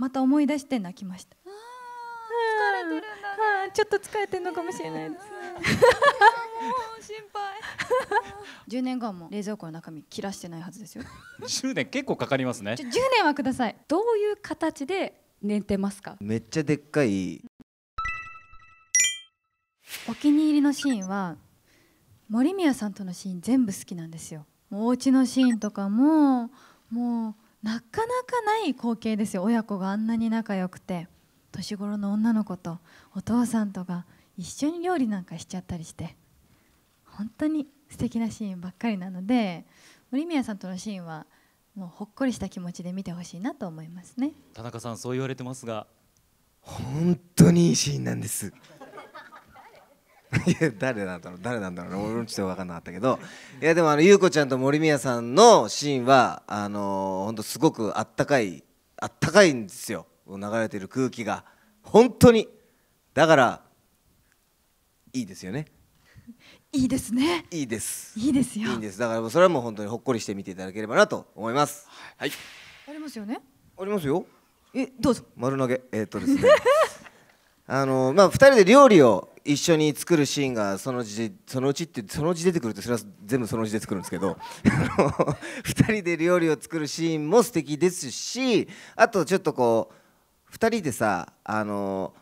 また思い出して泣きましたあ疲れてるんだねちょっと疲れてるのかもしれないです、心配10年後も冷蔵庫の中身切らしてないはずですよ10年結構かかりますねち10年はくださいどういう形で寝てますかめっちゃでっかいお気に入りのシーンは森宮さんとのシーン全部好きなんですよお家のシーンとかももうなかなかない光景ですよ親子があんなに仲良くて年頃の女の子とお父さんとが一緒に料理なんかしちゃったりして本当に素敵なシーンばっかりなので森宮さんとのシーンはもうほっこりした気持ちで見てほしいなと思いますね田中さんそう言われてますが本当にいいシーンなんです誰なんだろう誰なんだろう俺もちょっと分かんなかったけどいやでもあの優子ちゃんと森宮さんのシーンはあの本当すごくあったかいあったかいんですよ流れてる空気が本当にだからいいですよねいいですねいいですいいですよいいんですだからそれはもう本当にほっこりして見ていただければなと思いますはいありますよねありますよえどうぞ丸投げえー、っとですね あのまあ、2人で料理を一緒に作るシーンがそのうちそのうちってそのうち出てくるとそれは全部そのうちで作るんですけど2 人で料理を作るシーンも素敵ですしあとちょっとこう2人でさあの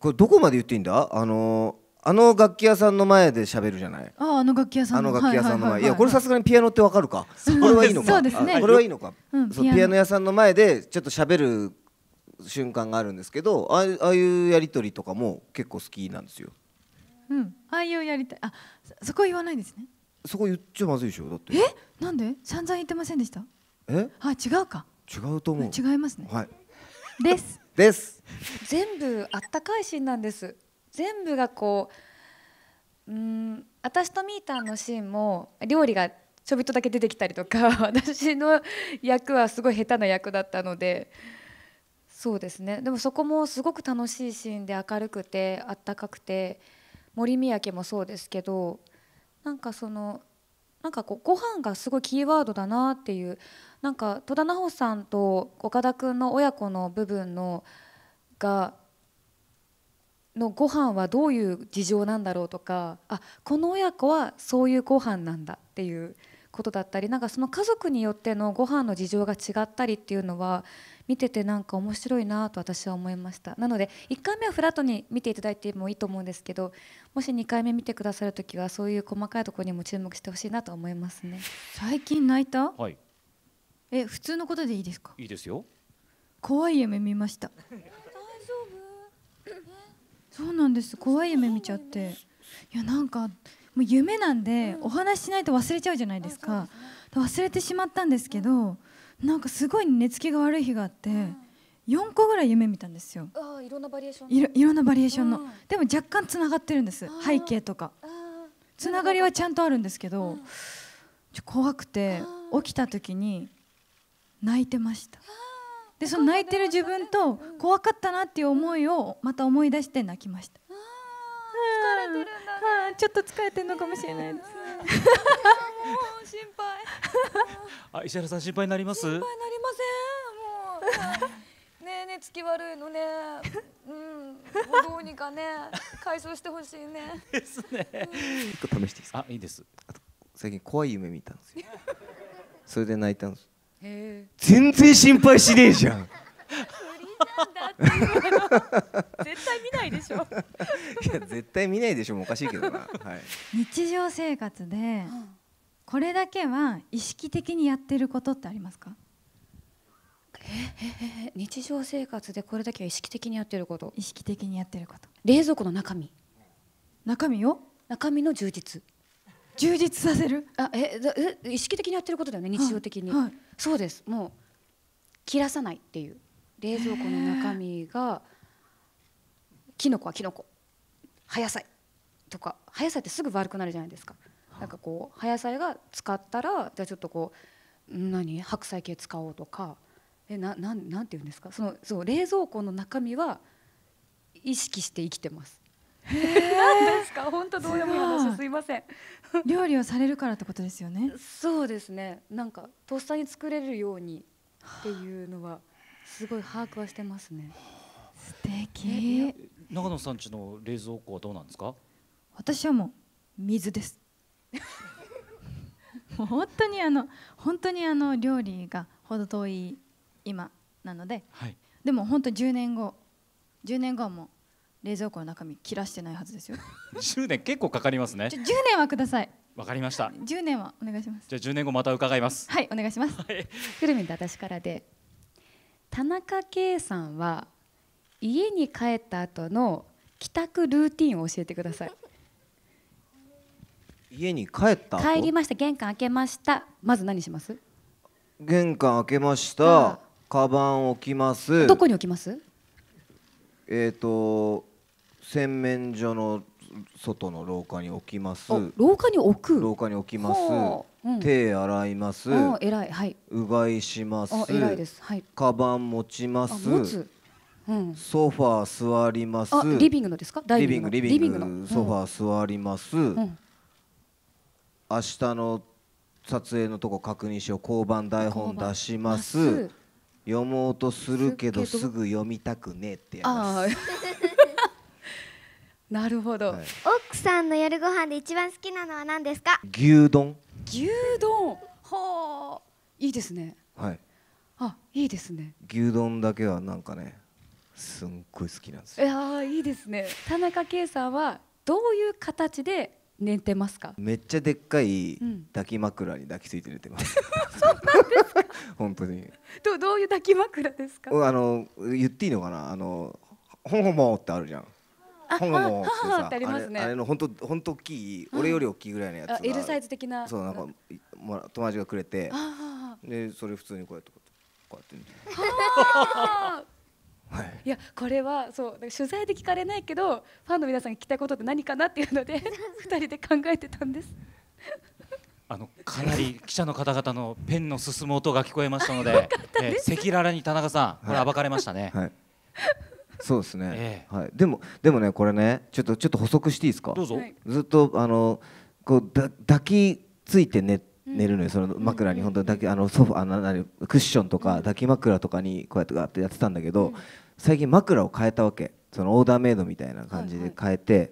これどこまで言っていいんだあのあの楽器屋さんの前で喋るじゃない。あ、あの楽器屋さんの。楽器屋さんの前、いや、これさすがにピアノってわかるか。これはいいのか。そうですね。これはいいのか。そう、ピアノ屋さんの前で、ちょっと喋る瞬間があるんですけどああいうやり取りとかも結構好きなんですよ。うん、ああいうやりたいあそこ言わないですねそこ言っちゃまずいでしょだってえなんで散々言ってませんでしたえあ違うか違うと思う違いますねはいです です全部あったかいシーンなんです全部がこううん私とみーたんのシーンも料理がちょびっとだけ出てきたりとか 私の役はすごい下手な役だったのでそうですねでもそこもすごく楽しいシーンで明るくてあったかくて森三宅もそうですけどなんかそのなんかこうご飯がすごいキーワードだなっていうなんか戸田奈穂さんと岡田君の親子の部分のがのご飯はどういう事情なんだろうとかあこの親子はそういうご飯なんだっていうことだったりなんかその家族によってのご飯の事情が違ったりっていうのは見ててなんか面白いなと私は思いましたなので1回目はフラットに見ていただいてもいいと思うんですけどもし2回目見てくださる時はそういう細かいところにも注目してほしいなと思いますね最近泣いた、はい、え普通のことでいいですかいいですよ怖い夢見ました大丈夫そうなんです怖い夢見ちゃっていやなんかもう夢なんで、お話ししないと忘れちゃうじゃないですか、忘れてしまったんですけど、なんかすごい寝つきが悪い日があって、4個ぐらい夢見たんですよあいろんなバリエーションいろんなバリエーションの、でも若干つながってるんです背景とかつながりはちゃんとあるんですけど、ちょ怖くて起きた時に泣いてましたでその泣いてる自分と怖かったなっていう思いをまた思い出して泣きました疲れてるんだ、ね、ちょっと疲れてるのかもしれないです、石原さん心配になります心配なりませんもうねえねつき悪いのねうんどうにかね解消してほしいねですね、一、う、個、ん、試していいですかあいいです最近怖い夢見たんですよ それで泣いたんです全然心配しねえじゃん 絶対見ないでしょいや絶対見ないでしょもおかしいけどな、はい、日常生活でこれだけは意識的にやってることってありますかええ日常生活でこれだけは意識的にやってること意識的にやってること冷蔵庫の中身中身を中身の充実充実させるあええ意識的にやってることだよね日常的に、はいはい、そうですもう切らさないっていう冷蔵庫の中身がきのこはきのこ葉野菜とか葉野菜ってすぐ悪くなるじゃないですかなんかこう葉野菜が使ったらじゃあちょっとこう何白菜系使おうとかえななんなんて言うんですかそのそう冷蔵庫の中身は意識して生きてます。なんですか本当どうでもいい話すいません料理をされるからってことですよねそうですねなんかとっさに作れるようにっていうのはすごい把握はしてますね素敵長野さんちの冷蔵庫はどうなんですか私はもう水です もう本当にあの本当にあの料理が程遠い今なので、はい、でも本当10年後10年後はもう冷蔵庫の中身切らしてないはずですよ10 年結構かかりますね10年はくださいわかりました10年はお願いしますじゃあ10年後また伺いますはいお願いします、はい、くるみんと私からで田中圭さんは家に帰った後の帰宅ルーティンを教えてください家に帰った帰りました玄関開けましたまず何します玄関開けましたカバン置きますどこに置きますえっ、と洗面所の外の廊下に置きます廊下に置く廊下に置きます、うん、手洗います偉いはいうがいします偉いです、はい、カバン持ちますうん、ソファー座りますリビングのですかリビングリビングソファー座ります、うん明日の撮影のとこ確認しよう交番台本出します読もうとするけどすぐ読みたくねえってやり なるほど、はい、奥さんの夜ご飯で一番好きなのは何ですか牛丼牛丼ほういいですねはいあいいですね牛丼だけはなんかねすんごい好きなんですいやいいですね田中圭さんはどういう形で寝てますかめっちゃでっかい抱き枕に抱きついて寝てます、うん、そうなんですか 本当にどどういう抱き枕ですかあの言っていいのかなあのほんほもってあるじゃん本がもってさあ,、ね、あれの本当本当大きい、俺より大きいぐらいのやつが L サイズ的なそうなんかもら友達がくれてでそれ普通にこうやってこうやってこうやっていやこれはそう取材で聞かれないけどファンの皆さんに聞きたいことって何かなっていうので2 人で考えてたんです。あのかなり記者の方々のペンの進む音が聞こえましたので、赤裸々に田中さん、これ暴かれましたね。はいそうですね。えー、はい。でもでもねこれねちょっとちょっと補足していいですか。どうぞ。ずっとあのこうだ抱きついて寝寝るのよその枕に本当だけあのソフあのクッションとか抱き枕とかにこうやってやってたんだけど、最近枕を変えたわけそのオーダーメイドみたいな感じで変えて、はいはい、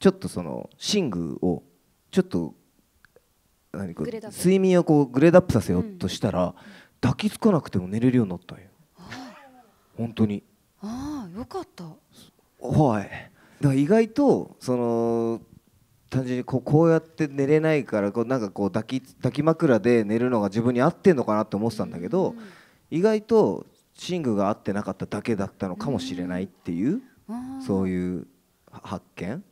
ちょっとその寝具をちょっと何か睡眠をこうグレードアップさせようとしたら、うん、抱きつかなくても寝れるようになったんよ本当にああよかったはいだから意外とその単純にこうこうやって寝れないからこうなんかこう抱き抱き枕で寝るのが自分に合ってんのかなって思ってたんだけど、うん意外と寝具が合ってなかっただけだったのかもしれないっていう、そういう発見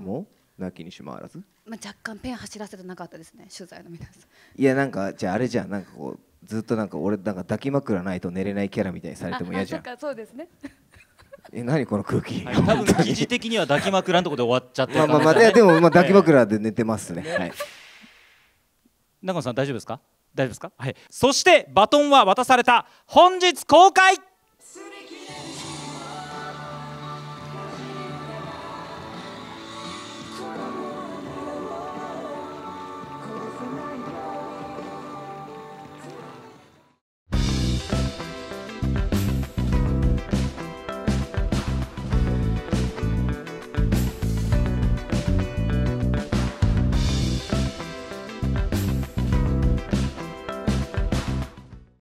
もなきにしもあらず、まあ、若干ペン走らせてなかったですね取材の皆さんいやなんかじゃああれじゃんなんかこうずっとなんか俺なんか抱き枕ないと寝れないキャラみたいにされても嫌じゃんそうですねえ何この空気、はい、多分記事的には抱き枕のとこで終わっちゃってまあまあまあでもまあ抱き枕で寝てますね、はい中野さん大丈夫ですか大丈夫ですかはいそしてバトンは渡された本日公開